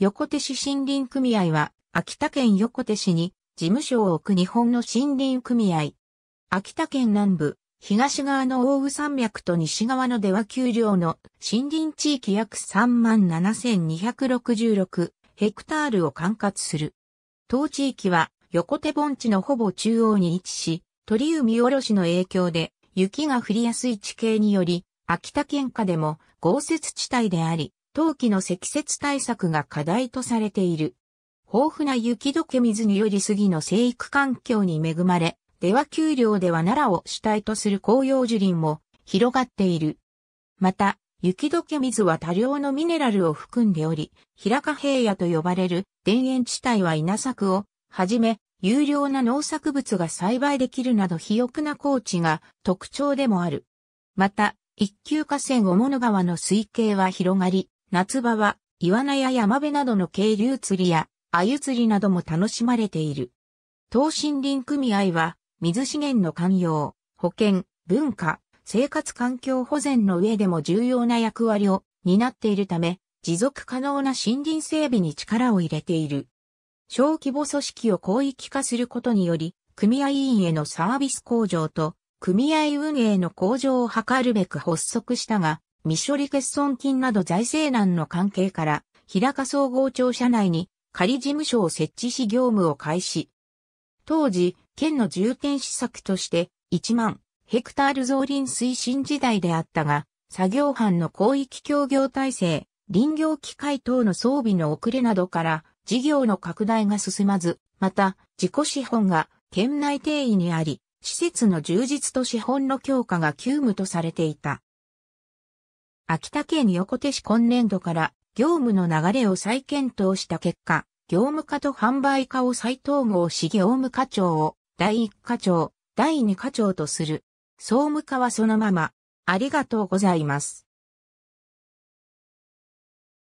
横手市森林組合は、秋田県横手市に事務所を置く日本の森林組合。秋田県南部、東側の大宇山脈と西側の出羽丘陵の森林地域約37,266ヘクタールを管轄する。当地域は横手盆地のほぼ中央に位置し、鳥海おろしの影響で雪が降りやすい地形により、秋田県下でも豪雪地帯であり、冬季の積雪対策が課題とされている。豊富な雪解け水により杉の生育環境に恵まれ、出羽丘陵では奈良を主体とする紅葉樹林も広がっている。また、雪解け水は多量のミネラルを含んでおり、平賀平野と呼ばれる田園地帯は稲作をはじめ、有料な農作物が栽培できるなど肥沃な高地が特徴でもある。また、一級河川小物川の水系は広がり、夏場は、イワナや山辺などの渓流釣りや、鮎釣りなども楽しまれている。東森林組合は、水資源の寛容、保健、文化、生活環境保全の上でも重要な役割を担っているため、持続可能な森林整備に力を入れている。小規模組織を広域化することにより、組合員へのサービス向上と、組合運営の向上を図るべく発足したが、未処理欠損金など財政難の関係から、平賀総合庁舎内に仮事務所を設置し業務を開始。当時、県の重点施策として1万ヘクタール増林推進時代であったが、作業班の広域協業体制、林業機械等の装備の遅れなどから事業の拡大が進まず、また自己資本が県内定位にあり、施設の充実と資本の強化が急務とされていた。秋田県横手市今年度から業務の流れを再検討した結果、業務課と販売課を再統合し業務課長を第1課長、第2課長とする。総務課はそのまま、ありがとうございます。